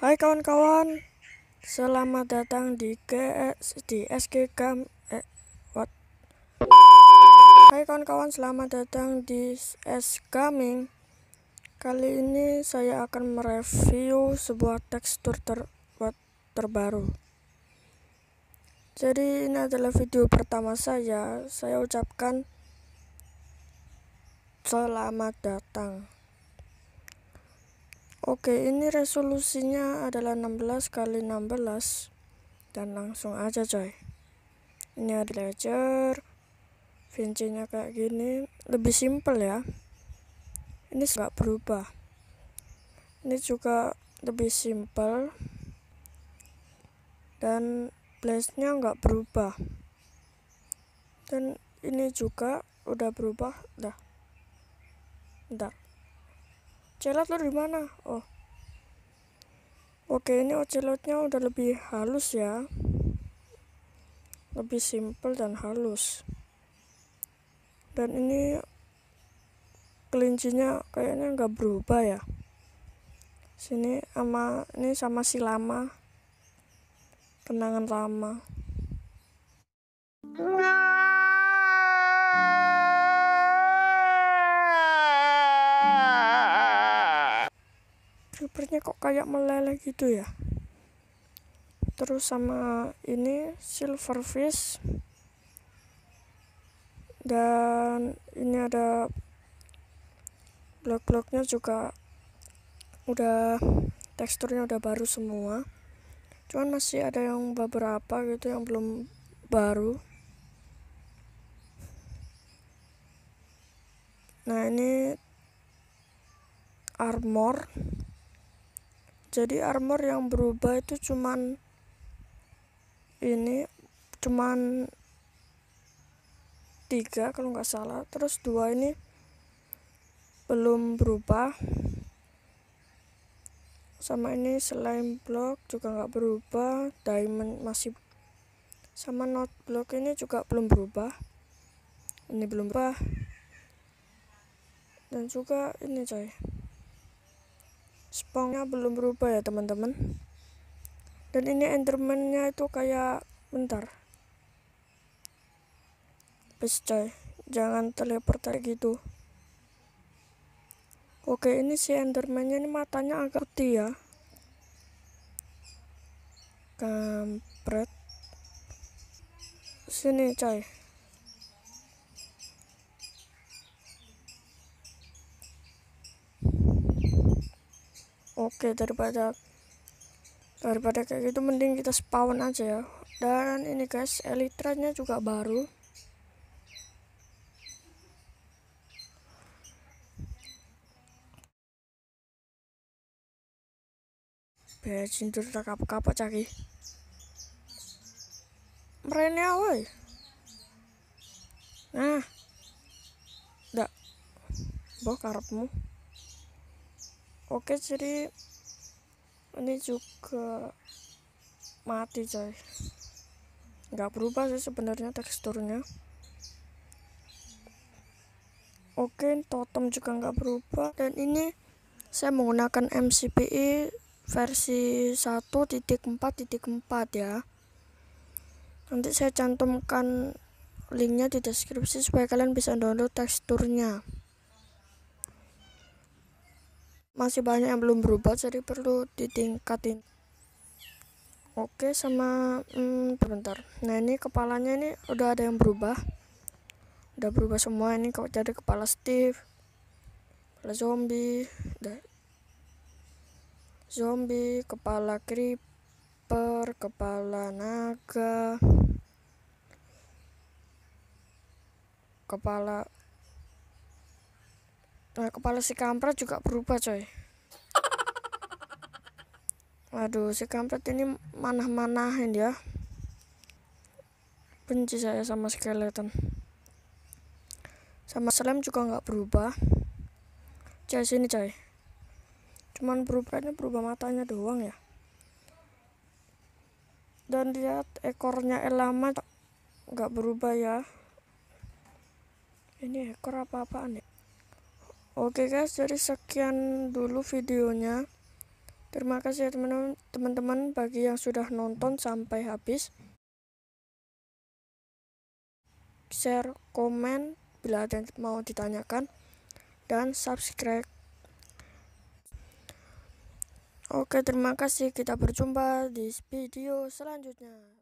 Hai kawan-kawan, selamat datang di GS di SGK eh, what? Hai kawan-kawan, selamat datang di Gaming. Kali ini saya akan mereview sebuah tekstur ter what, terbaru. Jadi ini adalah video pertama saya. Saya ucapkan selamat datang. Oke, ini resolusinya adalah 16 kali 16 dan langsung aja coy. Ini ada ledger, vincinya kayak gini, lebih simpel ya. Ini nggak berubah. Ini juga lebih simpel. dan nya nggak berubah. Dan ini juga udah berubah, dah. dah. Celot lo di mana? Oh. Oke, ini ocelotnya udah lebih halus ya. Lebih simpel dan halus. Dan ini kelincinya kayaknya nggak berubah ya. Sini sama ini sama si lama. Kenangan lama. airnya kok kayak meleleh gitu ya terus sama ini silverfish dan ini ada blok-bloknya juga udah teksturnya udah baru semua cuman masih ada yang beberapa gitu yang belum baru nah ini armor jadi armor yang berubah itu cuman ini cuman tiga kalau nggak salah terus dua ini belum berubah sama ini slime block juga nggak berubah diamond masih sama not block ini juga belum berubah ini belum berubah dan juga ini coy spongnya belum berubah ya teman-teman dan ini endermannya itu kayak bentar bes coy jangan terlepar gitu oke ini si endermannya ini matanya agak putih ya kampret sini coy oke daripada daripada kayak gitu mending kita spawn aja ya dan ini guys elitranya juga baru Bajin terus tak kapok-kapok caki. Merene ya? Nah. enggak Bok karepmu oke jadi ini juga mati coy nggak berubah sih sebenarnya teksturnya oke totem juga nggak berubah dan ini saya menggunakan MCPI versi 1.4.4 ya nanti saya cantumkan linknya di deskripsi supaya kalian bisa download teksturnya masih banyak yang belum berubah jadi perlu ditingkatin oke sama hmm, bentar nah ini kepalanya ini udah ada yang berubah udah berubah semua ini kok jadi kepala Steve kepala zombie udah zombie kepala creeper kepala naga kepala Nah, kepala si kampret juga berubah, coy. Waduh, si kampret ini manah-manahin ya. Benci saya sama skeleton. Sama slime juga nggak berubah. Coy, sini, coy. Cuman berubahnya berubah matanya doang ya. Dan lihat ekornya Elama nggak berubah ya. Ini ekor apa-apaan ya? Oke guys, jadi sekian dulu videonya. Terima kasih ya, teman-teman bagi yang sudah nonton sampai habis. Share, komen bila ada yang mau ditanyakan dan subscribe. Oke, terima kasih. Kita berjumpa di video selanjutnya.